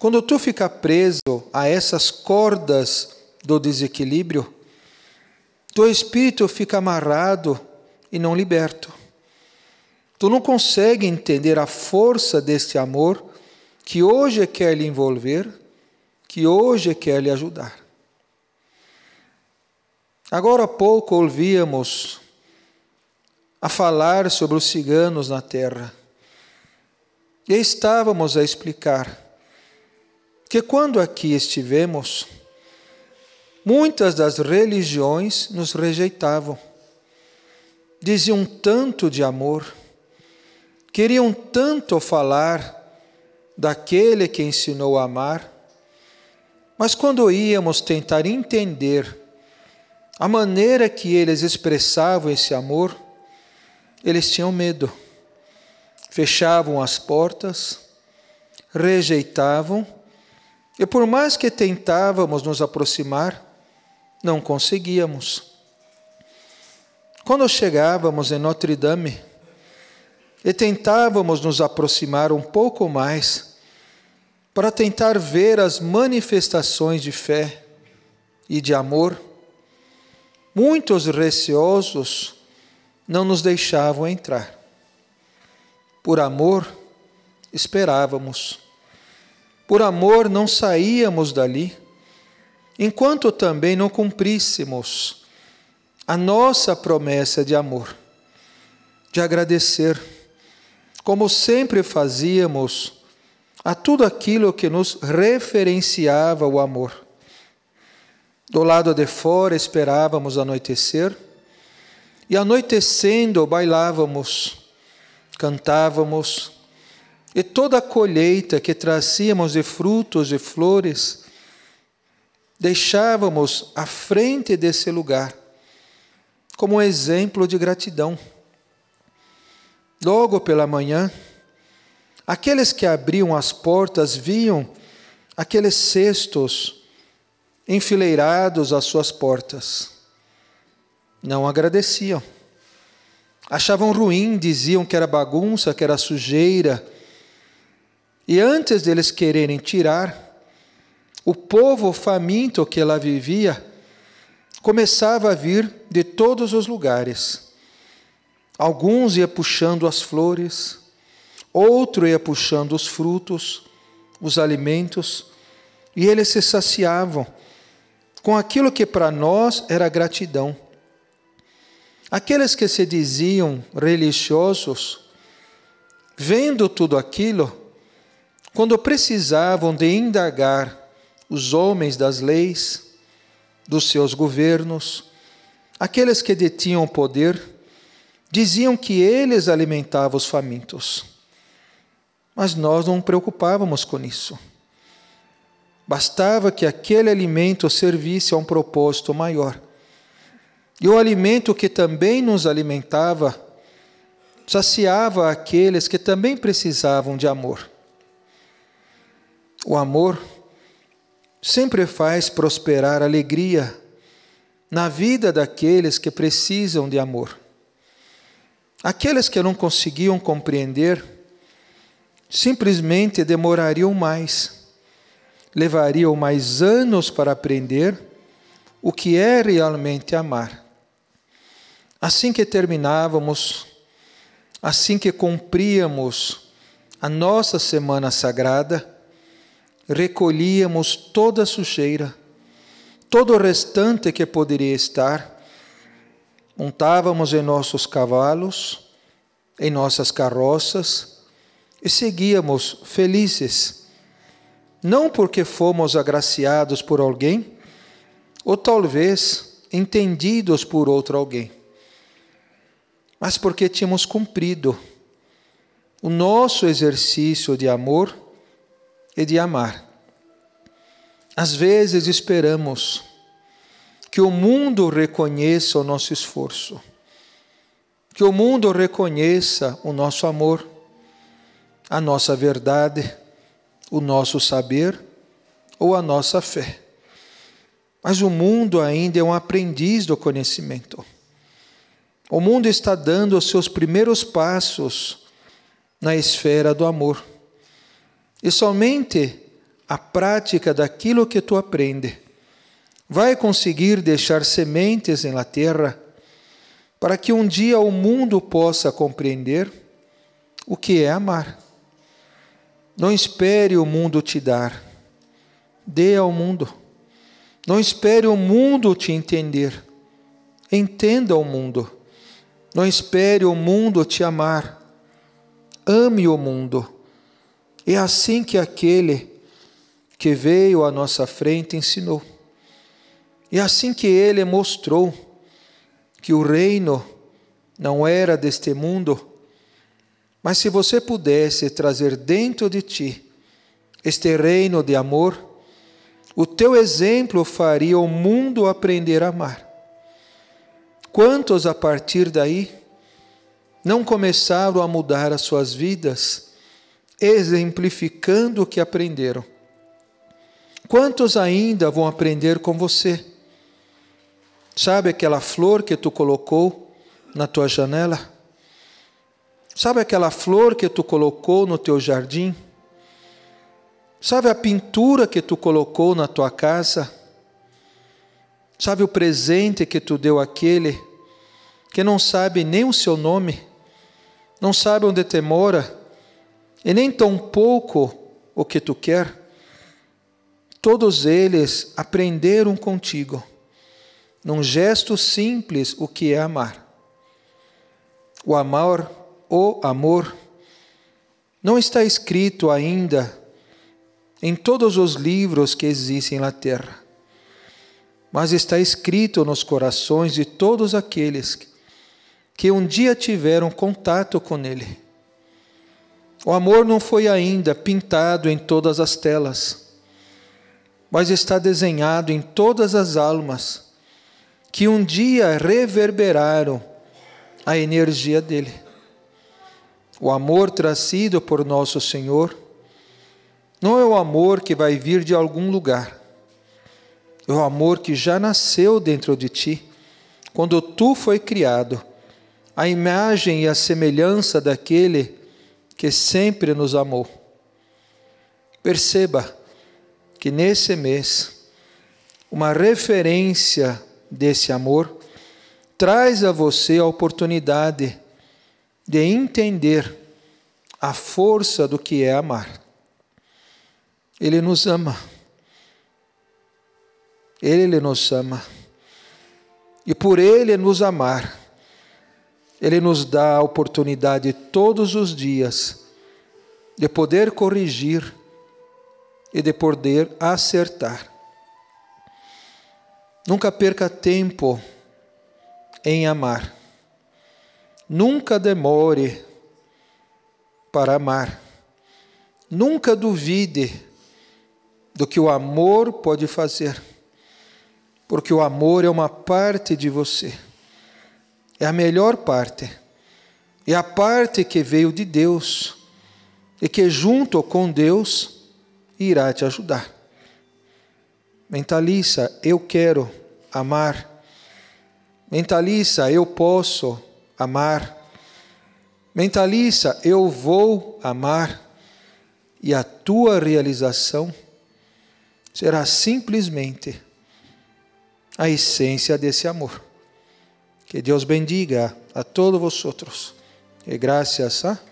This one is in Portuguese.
Quando tu ficar preso a essas cordas do desequilíbrio, teu espírito fica amarrado e não liberto. Tu não consegue entender a força deste amor que hoje quer lhe envolver, que hoje quer lhe ajudar. Agora há pouco ouvíamos a falar sobre os ciganos na terra. E estávamos a explicar que quando aqui estivemos, muitas das religiões nos rejeitavam. Diziam tanto de amor, queriam tanto falar daquele que ensinou a amar, mas quando íamos tentar entender a maneira que eles expressavam esse amor, eles tinham medo, fechavam as portas, rejeitavam e por mais que tentávamos nos aproximar, não conseguíamos. Quando chegávamos em Notre Dame e tentávamos nos aproximar um pouco mais para tentar ver as manifestações de fé e de amor, muitos receosos não nos deixavam entrar. Por amor, esperávamos por amor não saíamos dali, enquanto também não cumpríssemos a nossa promessa de amor, de agradecer, como sempre fazíamos, a tudo aquilo que nos referenciava o amor. Do lado de fora esperávamos anoitecer, e anoitecendo bailávamos, cantávamos, e toda a colheita que trazíamos de frutos e flores, deixávamos à frente desse lugar, como um exemplo de gratidão. Logo pela manhã, aqueles que abriam as portas viam aqueles cestos enfileirados às suas portas. Não agradeciam. Achavam ruim, diziam que era bagunça, que era sujeira e antes deles quererem tirar, o povo faminto que lá vivia começava a vir de todos os lugares. Alguns ia puxando as flores, outro ia puxando os frutos, os alimentos, e eles se saciavam com aquilo que para nós era gratidão. Aqueles que se diziam religiosos, vendo tudo aquilo, quando precisavam de indagar os homens das leis, dos seus governos, aqueles que detinham o poder, diziam que eles alimentavam os famintos. Mas nós não nos preocupávamos com isso. Bastava que aquele alimento servisse a um propósito maior. E o alimento que também nos alimentava saciava aqueles que também precisavam de amor. O amor sempre faz prosperar alegria na vida daqueles que precisam de amor. Aqueles que não conseguiam compreender simplesmente demorariam mais, levariam mais anos para aprender o que é realmente amar. Assim que terminávamos, assim que cumpríamos a nossa semana sagrada, recolhíamos toda a sujeira, todo o restante que poderia estar, montávamos em nossos cavalos, em nossas carroças e seguíamos felizes, não porque fomos agraciados por alguém, ou talvez entendidos por outro alguém, mas porque tínhamos cumprido o nosso exercício de amor e de amar. Às vezes esperamos que o mundo reconheça o nosso esforço, que o mundo reconheça o nosso amor, a nossa verdade, o nosso saber ou a nossa fé. Mas o mundo ainda é um aprendiz do conhecimento. O mundo está dando os seus primeiros passos na esfera do amor e somente a prática daquilo que tu aprende vai conseguir deixar sementes na terra para que um dia o mundo possa compreender o que é amar. Não espere o mundo te dar, dê ao mundo. Não espere o mundo te entender, entenda o mundo. Não espere o mundo te amar, ame o mundo é assim que aquele que veio à nossa frente ensinou. É assim que ele mostrou que o reino não era deste mundo, mas se você pudesse trazer dentro de ti este reino de amor, o teu exemplo faria o mundo aprender a amar. Quantos a partir daí não começaram a mudar as suas vidas? exemplificando o que aprenderam. Quantos ainda vão aprender com você? Sabe aquela flor que tu colocou na tua janela? Sabe aquela flor que tu colocou no teu jardim? Sabe a pintura que tu colocou na tua casa? Sabe o presente que tu deu àquele que não sabe nem o seu nome, não sabe onde te mora? e nem tão pouco o que tu quer. Todos eles aprenderam contigo, num gesto simples, o que é amar. O amor, o amor, não está escrito ainda em todos os livros que existem na terra, mas está escrito nos corações de todos aqueles que um dia tiveram contato com Ele. O amor não foi ainda pintado em todas as telas, mas está desenhado em todas as almas que um dia reverberaram a energia dele. O amor trazido por nosso Senhor não é o amor que vai vir de algum lugar, é o amor que já nasceu dentro de ti, quando tu foi criado, a imagem e a semelhança daquele que sempre nos amou. Perceba que nesse mês, uma referência desse amor traz a você a oportunidade de entender a força do que é amar. Ele nos ama. Ele nos ama. E por Ele nos amar, ele nos dá a oportunidade todos os dias de poder corrigir e de poder acertar. Nunca perca tempo em amar. Nunca demore para amar. Nunca duvide do que o amor pode fazer, porque o amor é uma parte de você é a melhor parte, é a parte que veio de Deus e que, junto com Deus, irá te ajudar. Mentaliza, eu quero amar. Mentaliza, eu posso amar. Mentaliza, eu vou amar. E a tua realização será simplesmente a essência desse amor. Que Deus bendiga a todos vosotros. E graças a ¿ah?